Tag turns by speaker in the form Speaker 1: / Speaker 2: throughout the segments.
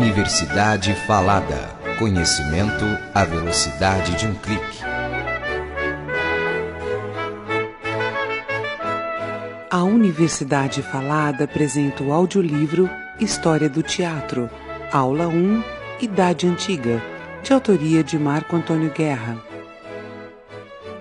Speaker 1: Universidade Falada. Conhecimento à velocidade de um clique.
Speaker 2: A Universidade Falada apresenta o audiolivro História do Teatro, Aula 1 Idade Antiga, de autoria de Marco Antônio Guerra.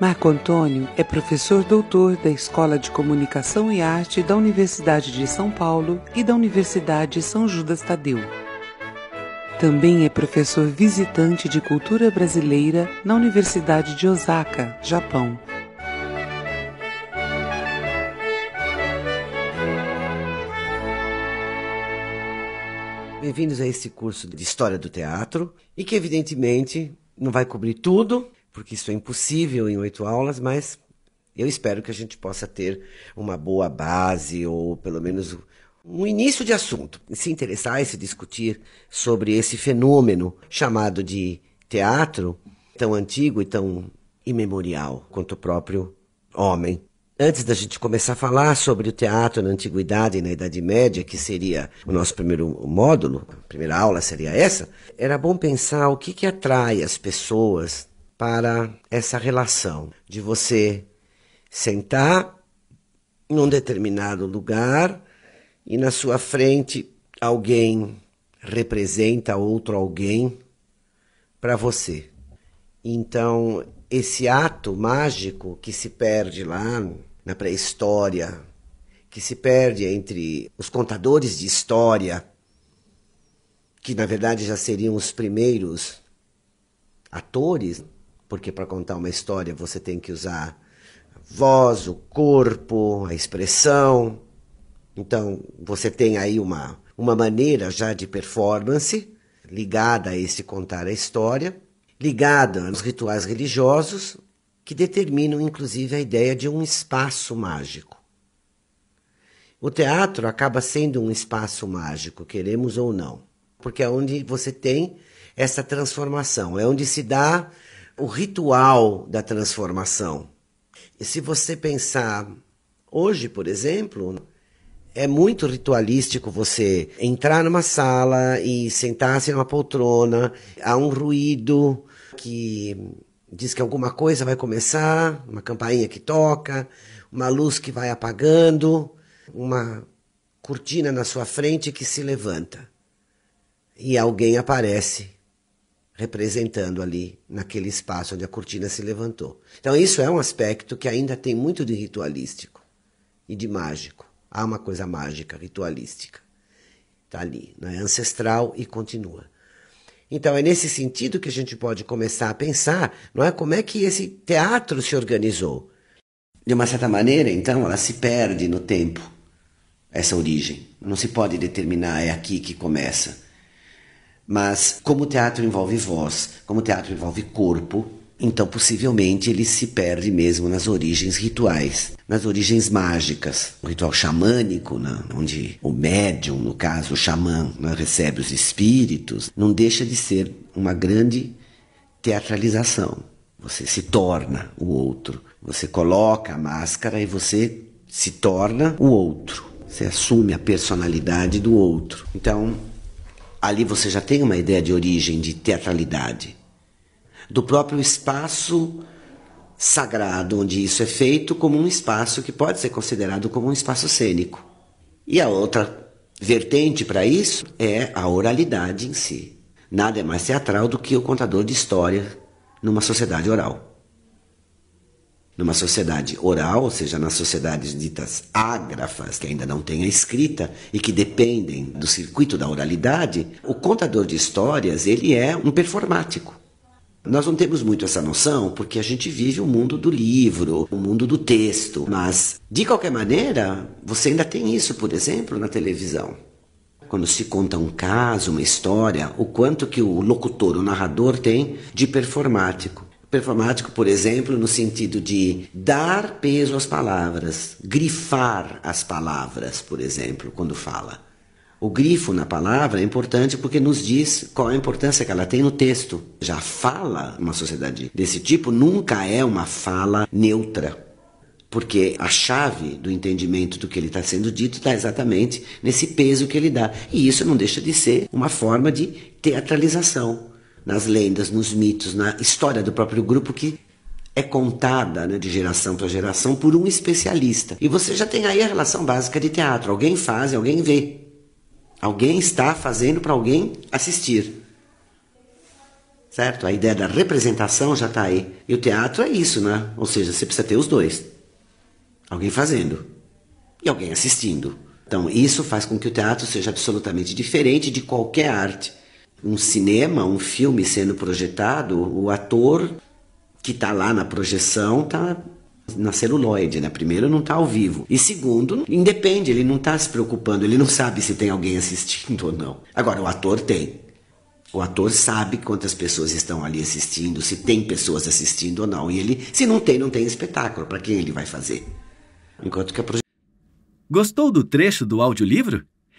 Speaker 2: Marco Antônio é professor doutor da Escola de Comunicação e Arte da Universidade de São Paulo e da Universidade São Judas Tadeu. Também é professor visitante de cultura brasileira na Universidade de Osaka, Japão. Bem-vindos a esse curso de História do Teatro, e que evidentemente não vai cobrir tudo, porque isso é impossível em oito aulas, mas eu espero que a gente possa ter uma boa base, ou pelo menos um início de assunto, se interessar e se discutir sobre esse fenômeno chamado de teatro, tão antigo e tão imemorial quanto o próprio homem. Antes da gente começar a falar sobre o teatro na Antiguidade e na Idade Média, que seria o nosso primeiro módulo, a primeira aula seria essa, era bom pensar o que, que atrai as pessoas para essa relação de você sentar num determinado lugar e na sua frente alguém representa outro alguém para você. Então, esse ato mágico que se perde lá na pré-história, que se perde entre os contadores de história, que na verdade já seriam os primeiros atores, porque para contar uma história você tem que usar a voz, o corpo, a expressão, então, você tem aí uma, uma maneira já de performance ligada a esse contar a história, ligada aos rituais religiosos, que determinam inclusive a ideia de um espaço mágico. O teatro acaba sendo um espaço mágico, queremos ou não, porque é onde você tem essa transformação, é onde se dá o ritual da transformação. E se você pensar hoje, por exemplo, é muito ritualístico você entrar numa sala e sentar-se numa poltrona, há um ruído que diz que alguma coisa vai começar, uma campainha que toca, uma luz que vai apagando, uma cortina na sua frente que se levanta. E alguém aparece representando ali naquele espaço onde a cortina se levantou. Então isso é um aspecto que ainda tem muito de ritualístico e de mágico. Há uma coisa mágica, ritualística. Está ali, é ancestral e continua. Então é nesse sentido que a gente pode começar a pensar, não é como é que esse teatro se organizou. De uma certa maneira, então, ela se perde no tempo. Essa origem não se pode determinar é aqui que começa. Mas como o teatro envolve voz, como o teatro envolve corpo, então, possivelmente, ele se perde mesmo nas origens rituais, nas origens mágicas. O ritual xamânico, né, onde o médium, no caso, o xamã, né, recebe os espíritos, não deixa de ser uma grande teatralização. Você se torna o outro. Você coloca a máscara e você se torna o outro. Você assume a personalidade do outro. Então, ali você já tem uma ideia de origem, de teatralidade do próprio espaço sagrado onde isso é feito, como um espaço que pode ser considerado como um espaço cênico. E a outra vertente para isso é a oralidade em si. Nada é mais teatral do que o contador de história numa sociedade oral. Numa sociedade oral, ou seja, nas sociedades ditas ágrafas, que ainda não têm a escrita e que dependem do circuito da oralidade, o contador de histórias ele é um performático. Nós não temos muito essa noção porque a gente vive o mundo do livro, o mundo do texto, mas de qualquer maneira, você ainda tem isso, por exemplo, na televisão. Quando se conta um caso, uma história, o quanto que o locutor, o narrador tem de performático. Performático, por exemplo, no sentido de dar peso às palavras, grifar as palavras, por exemplo, quando fala. O grifo na palavra é importante porque nos diz qual a importância que ela tem no texto. Já fala uma sociedade desse tipo nunca é uma fala neutra. Porque a chave do entendimento do que ele está sendo dito está exatamente nesse peso que ele dá. E isso não deixa de ser uma forma de teatralização nas lendas, nos mitos, na história do próprio grupo que é contada né, de geração para geração por um especialista. E você já tem aí a relação básica de teatro: alguém faz, alguém vê. Alguém está fazendo para alguém assistir. Certo? A ideia da representação já está aí. E o teatro é isso, né? Ou seja, você precisa ter os dois: alguém fazendo e alguém assistindo. Então, isso faz com que o teatro seja absolutamente diferente de qualquer arte. Um cinema, um filme sendo projetado, o ator que está lá na projeção está na celuloide, né? Primeiro, não está ao vivo. E segundo, independe, ele não está se preocupando, ele não sabe se tem alguém assistindo ou não. Agora, o ator tem. O ator sabe quantas pessoas estão ali assistindo, se tem pessoas assistindo
Speaker 1: ou não. E ele, se não tem, não tem espetáculo. Para quem ele vai fazer? Enquanto que a proje... Gostou do trecho do audiolivro?